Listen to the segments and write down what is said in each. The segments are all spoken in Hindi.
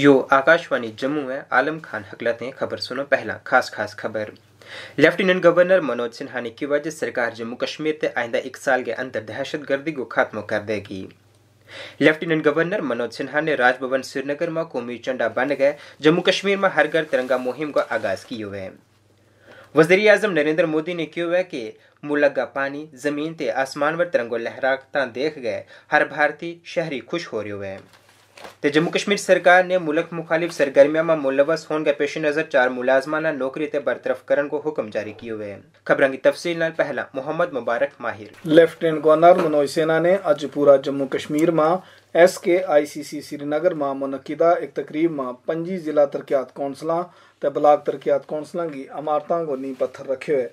यो आकाशवाणी जम्मू में आलम खान हकलत ने खबर सुनो पहला खास खास खबर लेफ्टिनेंट गवर्नर मनोज सिन्हा ने की वजह सरकार जम्मू कश्मीर से आइंदा एक साल के अंदर दहशत गर्दी को खत्म कर देगी लेफ्टिनेंट गवर्नर मनोज सिन्हा ने राजभवन श्रीनगर में कौमी चंडा बन गए जम्मू कश्मीर में हर घर तिरंगा मुहिम का आगाज किए हुए वजीर अजम नरेंद्र मोदी ने क्यों है कि मुलगा पानी जमीन ते आसमान पर तिरंगो लहराता देख गए हर भारतीय शहरी खुश हो रहे हैं तो जम्मू कश्मीर सरकार ने मुल्क मुखालिफ सरगर्मियों में मुलवस होने के पेश नज़र चार मुलाजमान नौकरी से बरतरफ करने को हुक्म जारी किए हुए खबरों की तफसी पहला मोहम्मद मुबारक माहिर लेफ्टिनेंट गवर्नर मनोज सिन्हा ने आज पूरा जम्मू कश्मीर में एस के आई सी सी श्रीनगर में मुनदा एक तकरीब में पंजी जिला तरक्यात कौंसल ते ब्लाक तरक्यात कौंसल की इमारतों को नींह पत्थर रखे हुए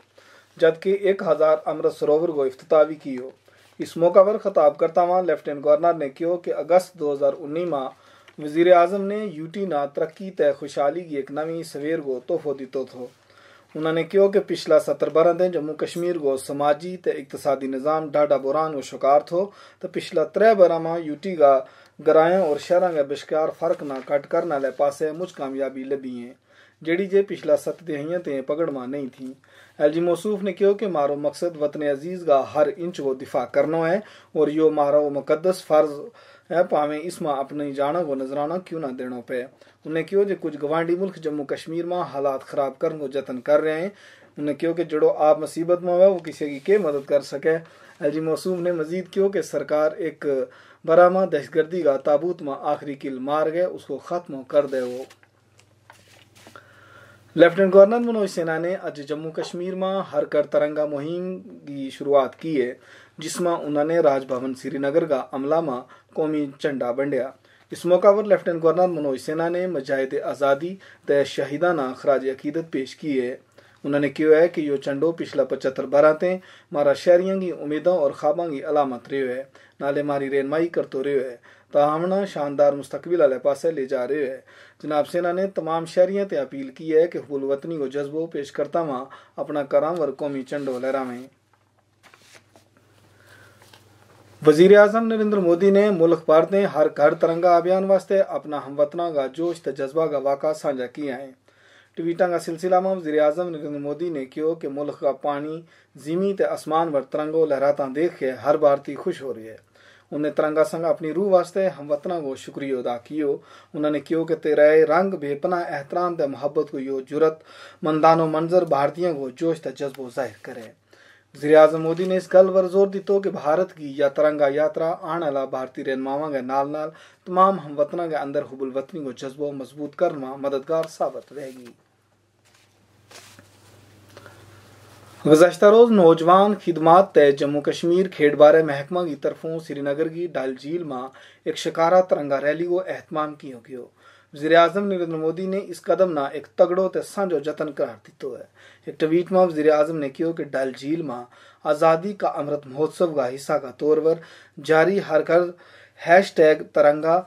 जबकि एक हज़ार अमृत सरोवर को अफ्तताह भी किया इस मौका पर खिताब करता हुआ लेफ्टिनेंट गवर्नर ने कहो कि अगस्त 2019 में वजीर अजम ने यूटी ना तरक्की तय खुशहाली की एक नवी सवेर को तोहफो दितो थो उन्होंने कहो कि पिछला सत्तर बरह बरंद जम्मू कश्मीर को समाजी ते इकतसादी निज़ाम डाडा बुरान व शिकार थो तो पिछला त्रै बरह में यूटी का ग्राया और शहर के बशकार फर्क ना कट करने पासे मुझ कामयाबी लभी है जड़ी जे पिछला सख्त दहाइयां ते पगड़मा नहीं थी एल जी मौसूफ ने कहो कि मारो मकसद वतन अजीज का हर इंच वो दिफा करना है और यो मारो मुकदस फर्ज है पावे इसमें अपनी जाना को नजराना क्यों ना देना पे उन्हें कहो जो कुछ गवांडी मुल्क जम्मू कश्मीर में हालात खराब करने को जतन कर रहे हैं उन्हें कहो कि जड़ो आप मुसीबत में हुआ वो किसी की के मदद कर सके एल जी मौसूफ ने मजीद कहो कि सरकार एक बरामा दहशतगर्दी का ताबूत में आखिरी किल मार गए उसको ख़त्म कर दे वो गवर्नर मनोज सिन्हा ने आज जम्मू कश्मीर में हर कर तरंगा मुहिम की शुरुआत की है जिसमें उन्होंने राजभवन श्रीनगर का अमला में कौमी झंडा बंडिया इस मौका पर लेफ्टिनेंट गवर्नर मनोज सिन्हा ने मजाहिद आज़ादी त शहीदाना खराज अकीदत पेश की है उन्होंने कहा है कि यो चंडो पिछला पचहत्तर बारह ते मारा शहरियों की उम्मीदों और खाबा की अलामत रो है नाले मारी रेनमाई करते रो है ताहमना शानदार मुस्तकबिल आले ले जा रहे है जनाब सेना ने तमाम शहरियों से अपील की है कि वतनी को जज्बो पेश करता हुआ अपना कराम और कौमी चंडो लहरावें वजीर अजम नरेंद्र मोदी ने मुल्क भर ने हर घर तिरंगा अभियान वास्ते अपना हमवतना का जोश जज्बा का वाका साझा किया है ट्वीटा का सिलसिला में वजी अजम नरेंद्र मोदी ने कहो कि मुल्क का पानी जिमी ते आसमान पर तिरंगो लहराता देख के हर भारती खुश हो रही है उन्हें तिरंगा संघ अपनी रूह वास्ते हम वतना को शुक्रिया अदा कियो उन्होंने कहो कि तेरे रंग बेपना एहतराम ते मोहब्बत को यो जुरत मंदानो मंजर भारतीयों को जोश ते जज्बो जाहिर करे वजी अजम मोदी ने इस गल पर जोर दितो कि भारत की या तिरंगा यात्रा आने वाला भारतीय रहनुमावा के नाल नाल तमाम हम वतना के अंदर हुबुल वतनी को जज्बो मजबूत करना मददगार साबित रहेगी गुजशत रोज़ नौजवान खिदमत तय जम्मू कश्मीर खेड बारे महकमा की तरफों श्रीनगर की डाल झील में एक शिकारा तिरंगा रैली को अहतमाम किया गया वजीर अजम नरेंद्र मोदी ने इस कदम ना एक तगड़ो तो जतन करार दितो है एक ट्वीट में वजीर अजम ने कहा कि डल झील में आज़ादी का अमृत महोत्सव का हिस्सा का तौर पर जारी हर घर हैश टैग तिरंगा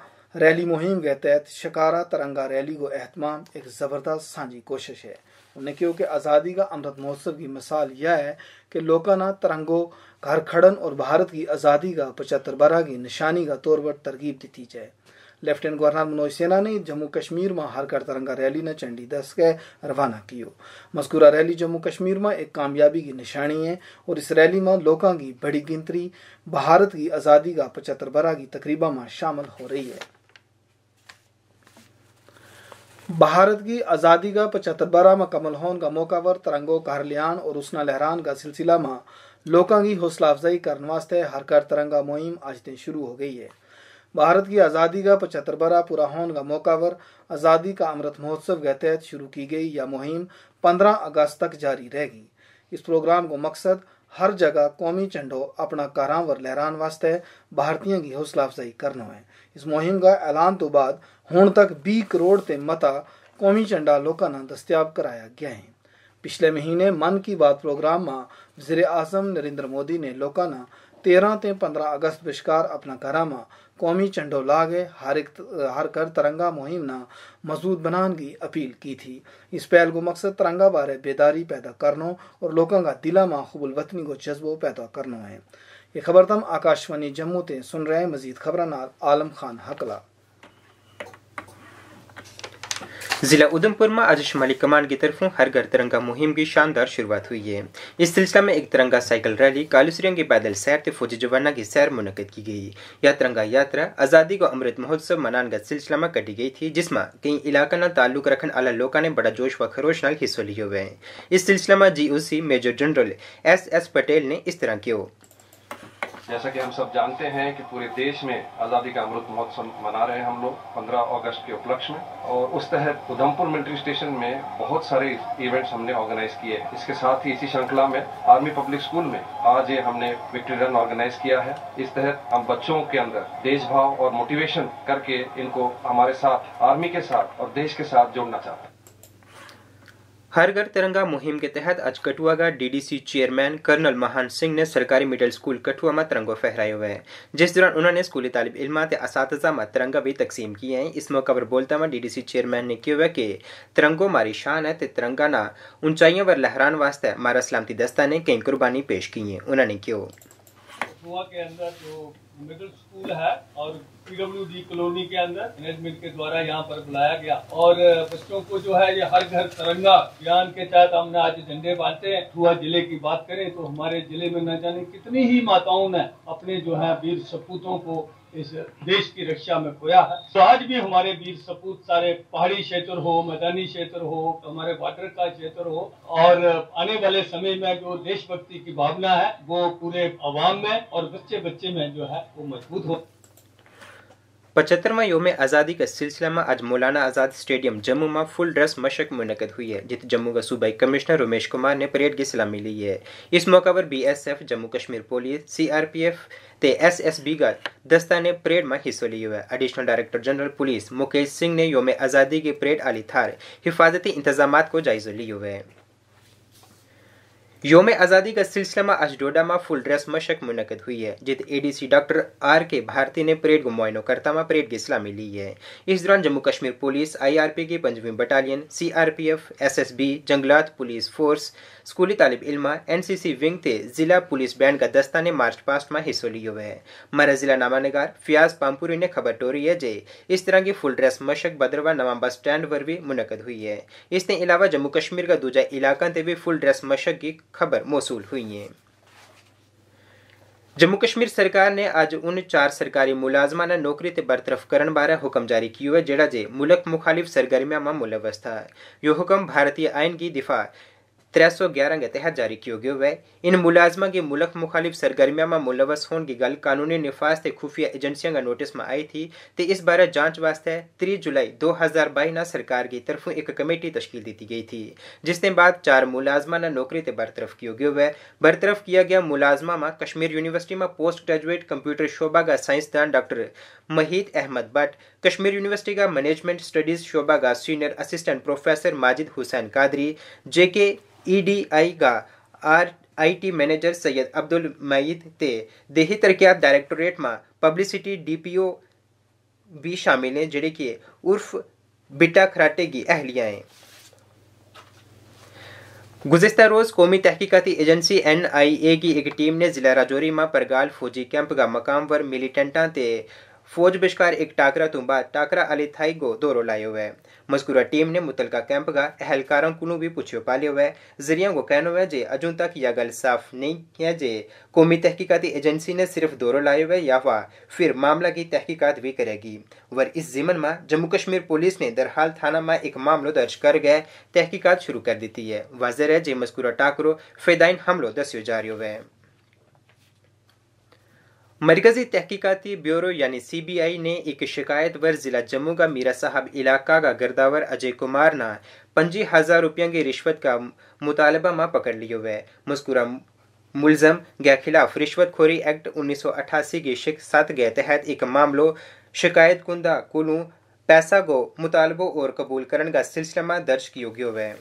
रैली मुहिम के तहत शिकारा तिरंगा रैली को अहतमाम एक ज़बरदस्त साझी कोशिश है नेकियों क्योंकि आज़ादी का अमृत महोत्सव की मिसाल यह है कि लोकाना घर खड़न और भारत की आज़ादी का पचहत्तर बरह की निशानी का तौर पर तरकीब दी जाए लेफ्टिनेंट गवर्नर मनोज सिन्हा ने जम्मू कश्मीर में हर घर तरंगा रैली ने चंडी दस के रवाना कियो मस्कुरा रैली जम्मू कश्मीर में एक कामयाबी की निशानी है और इस रैली में लोगों की बड़ी गिनती भारत की आज़ादी का पचहत्तर बरह की तकरीबा में शामिल हो रही है भारत की आज़ादी का बारह में कमल होन का मौका पर तरंगो हरलियान और उसना लहरान का सिलसिला में लोगों की हौसला अफजाई करने वास्ते हर कर तिरंगा मुहिम आज दिन शुरू हो गई है भारत की आज़ादी का पचहत्तर बरा पूरा होने का मौका पर आज़ादी का अमृत महोत्सव के तहत शुरू की गई यह मुहिम पंद्रह अगस्त तक जारी रहेगी इस प्रोग्राम को मकसद हर जगह कौमी झंडो अपना वर लहरान वास्ते भारतीयों की हौसला अफजाई करना है इस मुहिम का ऐलान तो बाद हूँ तक 20 करोड़ से मता कौमी झंडा लोगों ने दस्तियाब कराया गया है पिछले महीने मन की बात प्रोग्राम में वजीर आजम नरेंद्र मोदी ने लोगों ने तेरह ते पंद्रह अगस्त विशकार अपना करामा कौमी झंडो लागे हर हर कर तिरंगा मुहिम ना मजबूत बनाने की अपील की थी इस पहल को मकसद तिरंगा बारे बेदारी पैदा करना और लोगों का दिला में हबुल वतनी को जज्बो पैदा करना है ये खबर तम आकाशवाणी जम्मू ते सुन रहे मजीद खबर आलम खान हकला जिला उधमपुर में आज शुमाली कमान की तरफों हर घर तिरंगा मुहिम की शानदार शुरुआत हुई है इस सिलसिला में एक तिरंगा साइकिल रैली कालूसरियों के पैदल सैर से फौजी जवाना की सैर मुनद की गई यह तिरंगा यात्रा आजादी को अमृत महोत्सव मनानगत का सिलसिला में कटी गई थी जिसमें कई इलाका न ताल्लुक रखने आला लोगों ने बड़ा जोश व खरोश नाल हिस्सा लिए हुए इस सिलसिला में जी major general S S Patel ने इस तरह क्यों जैसा कि हम सब जानते हैं कि पूरे देश में आज़ादी का अमृत महोत्सव मना रहे हैं हम लोग 15 अगस्त के उपलक्ष्य में और उस तहत उधमपुर मिलिट्री स्टेशन में बहुत सारे इवेंट्स हमने ऑर्गेनाइज किए हैं इसके साथ ही इसी श्रृंखला में आर्मी पब्लिक स्कूल में आज ये हमने विक्ट्री रन ऑर्गेनाइज किया है इस तहत हम बच्चों के अंदर देशभाव और मोटिवेशन करके इनको हमारे साथ आर्मी के साथ और देश के साथ जोड़ना चाहते हैं हर घर तिरंगा मुहिम के तहत आज कठुआ का डीडीसी चेयरमैन कर्नल महान सिंह ने सरकारी मिडिल स्कूल कठुआ में तिरंगो फहराए हुए हैं जिस दौरान उन्होंने स्कूली तालब इलमा इस में तिरंगा भी तकसीम किए हैं इस मौके पर बोलता में डीडीसी चेयरमैन ने किया कि तिरंगो मारी शान है तिरंगा ना ऊंचाइयों पर लहरान वास्ते मारा सलामती दस्ता ने कई कुर्बानी पेश की है उन्होंने क्यों गोवा के अंदर जो मिडिल स्कूल है और पीडब्ल्यू कॉलोनी के अंदर मैनेजमेंट के द्वारा यहाँ पर बुलाया गया और बच्चों को जो है ये हर घर तिरंगा अभियान के तहत हमने आज झंडे बांटे हैं छुआ जिले की बात करें तो हमारे जिले में न जाने कितनी ही माताओं ने अपने जो है वीर सपूतों को इस देश की रक्षा में खोया है तो आज भी हमारे वीर सपूत सारे पहाड़ी क्षेत्र हो मैदानी क्षेत्र हो हमारे वाटर का क्षेत्र हो और आने वाले समय में जो देशभक्ति की भावना है वो पूरे आवाम में और बच्चे बच्चे में जो है वो मजबूत हो पचहत्तरवा योम आज़ादी का सिलसिला में आज मौलाना आज़ाद स्टेडियम जम्मू में फुल ड्रेस मशक मुनद हुई है जित जम्मू का सूबाई कमिश्नर रोमेश कुमार ने परेड की सलामी ली है इस मौका पर BSF Jammu Kashmir police CRPF S S તે दस्ता ने परेड में हिस्सों લી है additional director general police Mukesh Singh ने योम आज़ादी की परेड आली थार हिफाजती इंतजाम को जायजा लिए हुए योम आज़ादी का सिलसिला में आज डोडा में फुल ड्रेस मशक मुनद हुई है जित एडीसी डॉक्टर आर के भारती ने परेड को करता में परेड की सलामी ली है इस दौरान जम्मू कश्मीर पुलिस आईआरपी की पंजवीं बटालियन सीआरपीएफ एसएसबी जंगलात पुलिस फोर्स स्कूली तालब इलमा एनसीसी विंग ते जिला पुलिस बैंड का दस्ता ने मार्च पास्ट में लिए लियो है मारा जिला नामानगार फियाज पामपुरी ने खबर टोरी है जे इस तरह की फुल ड्रेस मशक बदरवा नवा बस स्टैंड पर भी मुनद हुई है इसके अलावा जम्मू कश्मीर का दूजा इलाका से भी फुल ड्रेस मशक की खबर मौसू हुई है जम्मू कश्मीर सरकार ने अज उन चार सरकारी मुलाजमान ने नौकरी से बरतरफ करने बारे हुक्म जारी किया है जेड़ा जे मुल्क मुखालिफ सरगर्मिया में मुलवस है यह हुक्म भारतीय आयन की दिफा 311 के तहत जारी किया गया है इन मुलाजमा की मुलक मुखालिफ सरगर्मिया में मुलवस होने की गल कानूनी निफाज से खुफिया एजेंसियों का नोटिस में आई थी तो इस बारे जांच वास्ते त्री जुलाई दो हज़ार बाईस न सरकार की तरफों एक कमेटी तश्कील दी गई थी जिसके बाद चार मुलाजमा ने नौकरी से बरतरफ किया गया है बरतरफ किया गया मुलाजमा में कश्मीर यूनिवर्सिटी में पोस्ट ग्रेजुएट कंप्यूटर शोभा का साइंसदान डॉक्टर महीद अहमद भट्ट कश्मीर यूनिवर्सिटी का मैनेजमेंट स्टडीज शोभा का senior assistant professor Majid Hussain Qadri JK EDI का R IT manager Syed Abdul Maeed ते देही तरक्यात डायरेक्टोरेट में पब्लिसिटी डीपीओ भी शामिल हैं जेडे कि उर्फ बिटा खराटे की अहलियाँ हैं गुजशत रोज़ कौमी तहकीकती एजेंसी एन आई ए की एक टीम ने जिला राजौरी में परगाल फौजी कैंप का मकाम पर मिलीटेंटा फौज बिश्कार एक टाकरा तुम्बा टाकरा अली थाई गो दोरो लाए हुए मजकूरा टीम ने मुतलका कैंप का अहलकारों को भी पूछो पाले हुए जरिया को कहना है जे अजू तक यह गल साफ नहीं है जे कौमी तहकीकती एजेंसी ने सिर्फ दोरो लाए हुए या वह फिर मामला की तहकीकत भी करेगी वर इस जिमन में जम्मू कश्मीर पुलिस ने दरहाल थाना में एक मामलों दर्ज कर गए तहकीकत शुरू कर दी है वाजर है जे मजकूरा टाकरो फैदाइन हमलो दस्यो जारी हुए हैं मरकजी तहकीकती ब्यूरो यानी सी बी आई ने एक शिकायत पर ज़िला जम्मू का मीरा साहब इलाका का गर्दावर अजय कुमार ना पंजी हज़ार रुपया की रिश्वत का मुतालबा माँ पकड़ लियो हुए मुस्कुरा मुलजम के खिलाफ रिश्वतखोरी एक्ट उन्नीस सौ अठासी की सात के तहत एक मामलो शिकायत कुंदा कुलू पैसा को मुतालबो और कबूल करने का सिलसिला दर्ज किया गया है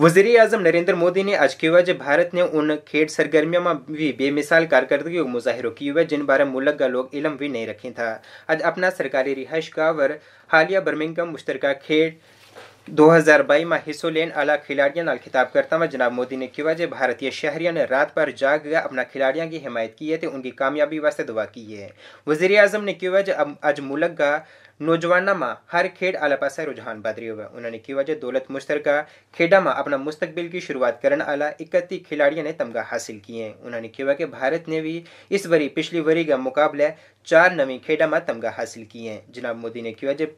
वजीर अजम नरेंद्र मोदी ने आज किया जो भारत ने उन खेड सरगर्मियों में भी बेमिसाल कारकर्दगी मुजाहरों की हुआ जिन बारे मुल्क का लोग इलम भी नहीं रखे था आज अपना सरकारी रिहाइश का वर हालिया बर्मिंगम मुश्तर खेड 2022 में हिस्सो लेने आला खिलाड़ियों नाल खिताब करता हुआ जनाब मोदी ने कहा जो भारतीय शहरियों ने रात भर जाग गया अपना खिलाड़ियों की हिमायत की है तो उनकी कामयाबी वास्ते दुआ की है वजीर अजम ने कहा जो अब आज मुलक का नौजवानमा हर खेड आला पासा रुझान बदरी हुआ उन्होंने की वजह दौलत मुश्तरका खेडा में अपना मुस्तबिल की शुरुआत करने आला इकती खिलाड़ियों ने तमगा हासिल किए उन्होंने कहा कि भारत ने भी इस वरी पिछली वरी का मुकाबले चार नवी खेडा में तमगा हासिल किए जनाब मोदी ने कहा जब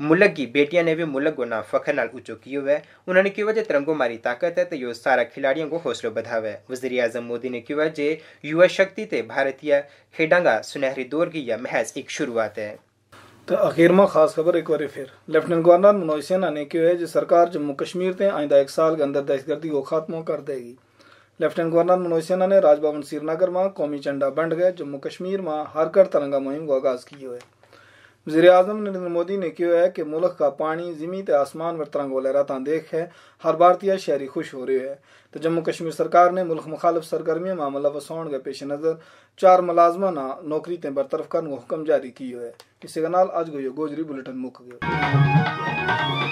मुलक की बेटियां ने भी मुलक को ना फखर नाल उचो की हुआ है उन्होंने कहा जो तिरंगो मारी ताकत है तो यो सारा खिलाड़ियों को हौसलो बधावे वजीर अजम मोदी ने कहा जे युवा शक्ति ते भारतीय खेडा का सुनहरी दौर की यह महज एक शुरुआत है तो अखीर में खास खबर एक बार फिर लेफ्टिनेंट गवर्नर मनोज सिन्हा ने कहा है कि सरकार जम्मू कश्मीर से आइंदा एक साल के अंदर दहशतगर्दी को खात्मा कर देगी लेफ्टिनेंट गवर्नर मनोज सिन्हा ने राजभवन श्रीनगर में कौमी झंडा बंट गए जम्मू कश्मीर में हर घर तिरंगा मुहिम को आगाज किया है वजी अजम नरेंद्र मोदी ने कहा है कि मुल्क का पानी जिमी तो आसमान पर तरंग वाले ता देख है हर भारतीय शहरी खुश हो रहे है तो जम्मू कश्मीर सरकार ने मुल्क मुखालफ सरगर्मियां मामला वसाण के पेश नज़र चार मुलाजमा ना नौकरी ते बरतरफ करने का हुक्म जारी किया है के नाल अज गोजरी बुलेटिन मुक गया